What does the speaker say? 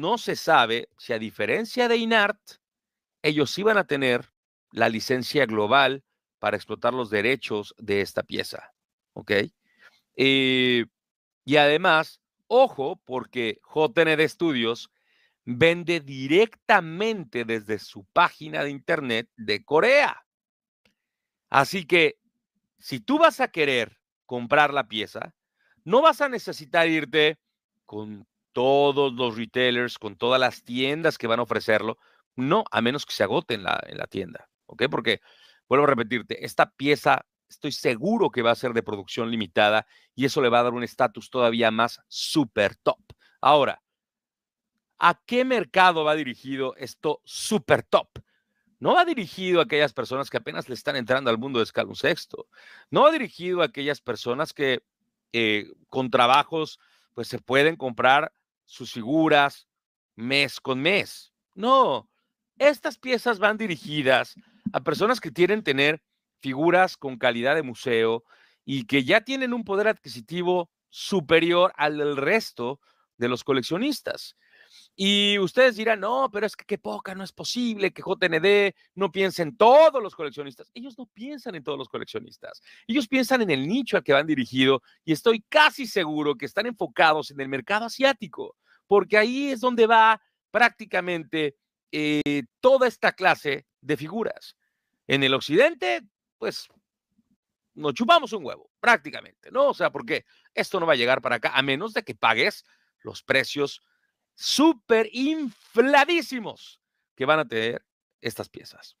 no se sabe si a diferencia de INART, ellos iban a tener la licencia global para explotar los derechos de esta pieza. ¿Ok? Eh, y además, ojo, porque JND Studios vende directamente desde su página de internet de Corea. Así que si tú vas a querer comprar la pieza, no vas a necesitar irte con todos los retailers, con todas las tiendas que van a ofrecerlo. No, a menos que se agote en la, tienda, ¿ok? Porque, vuelvo a repetirte, esta pieza estoy seguro que va a ser de producción limitada y eso le va a dar un estatus todavía más super top. Ahora, ¿a qué mercado va dirigido esto super top? No va dirigido a aquellas personas que apenas le están entrando al mundo de sexto. No va dirigido a aquellas personas que eh, con trabajos pues se pueden comprar sus figuras mes con mes. No, estas piezas van dirigidas a personas que quieren tener figuras con calidad de museo y que ya tienen un poder adquisitivo superior al del resto de los coleccionistas. Y ustedes dirán, no, pero es que qué poca, no es posible que JND no piense en todos los coleccionistas. Ellos no piensan en todos los coleccionistas. Ellos piensan en el nicho a que van dirigido y estoy casi seguro que están enfocados en el mercado asiático porque ahí es donde va prácticamente eh, toda esta clase de figuras. En el occidente, pues nos chupamos un huevo, prácticamente, ¿no? O sea, porque esto no va a llegar para acá, a menos de que pagues los precios súper infladísimos que van a tener estas piezas.